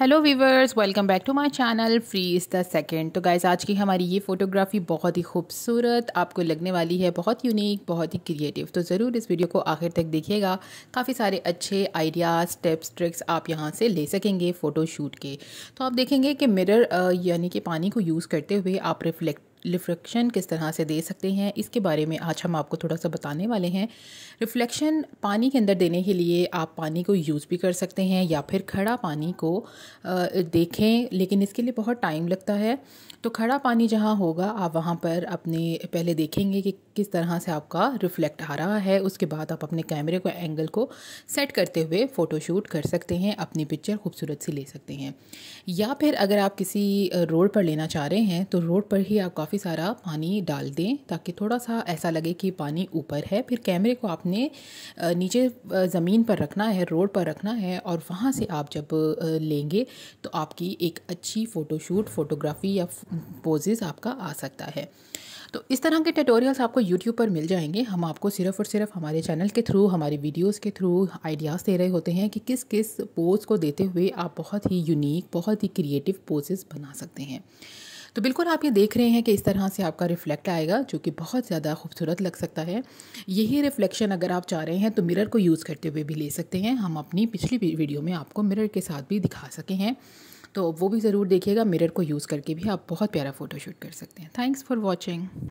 hello viewers welcome back to my channel free is the second तो guys आज की हमारी ये फ़ोटोग्राफी बहुत ही खूबसूरत आपको लगने वाली है बहुत यूनिक बहुत ही क्रिएटिव तो ज़रूर इस वीडियो को आखिर तक देखिएगा काफ़ी सारे अच्छे आइडियाज़ टिप्स ट्रिक्स आप यहाँ से ले सकेंगे फ़ोटोशूट के तो आप देखेंगे कि मिरर यानी कि पानी को यूज़ करते हुए आप रिफ्लेक्ट रिफ्लेक्शन किस तरह से दे सकते हैं इसके बारे में आज हम आपको थोड़ा सा बताने वाले हैं रिफ्लेक्शन पानी के अंदर देने के लिए आप पानी को यूज़ भी कर सकते हैं या फिर खड़ा पानी को देखें लेकिन इसके लिए बहुत टाइम लगता है तो खड़ा पानी जहाँ होगा आप वहाँ पर अपने पहले देखेंगे कि किस तरह से आपका रिफ्लेक्ट आ रहा है उसके बाद आप अपने कैमरे को एंगल को सेट करते हुए फ़ोटोशूट कर सकते हैं अपनी पिक्चर खूबसूरत सी ले सकते हैं या फिर अगर आप किसी रोड पर लेना चाह रहे हैं तो रोड पर ही आप काफ़ी काफ़ी सारा पानी डाल दें ताकि थोड़ा सा ऐसा लगे कि पानी ऊपर है फिर कैमरे को आपने नीचे ज़मीन पर रखना है रोड पर रखना है और वहाँ से आप जब लेंगे तो आपकी एक अच्छी फ़ोटोशूट फ़ोटोग्राफी या पोजेज़ आपका आ सकता है तो इस तरह के ट्यूटोरियल्स आपको यूट्यूब पर मिल जाएंगे हम आपको सिर्फ और सिर्फ हमारे चैनल के थ्रू हमारे वीडियोस के थ्रू आइडियाज़ दे रहे होते हैं कि किस किस पोज को देते हुए आप बहुत ही यूनिक बहुत ही क्रिएटिव पोजेस बना सकते हैं तो बिल्कुल आप ये देख रहे हैं कि इस तरह से आपका रिफ्लेक्ट आएगा जो कि बहुत ज़्यादा खूबसूरत लग सकता है यही रिफ्लेक्शन अगर आप चाह रहे हैं तो मिरर को यूज़ करते हुए भी ले सकते हैं हम अपनी पिछली वीडियो में आपको मिरर के साथ भी दिखा सके हैं तो वो भी ज़रूर देखिएगा मिरर को यूज़ करके भी आप बहुत प्यारा फ़ोटोशूट कर सकते हैं थैंक्स फॉर वॉचिंग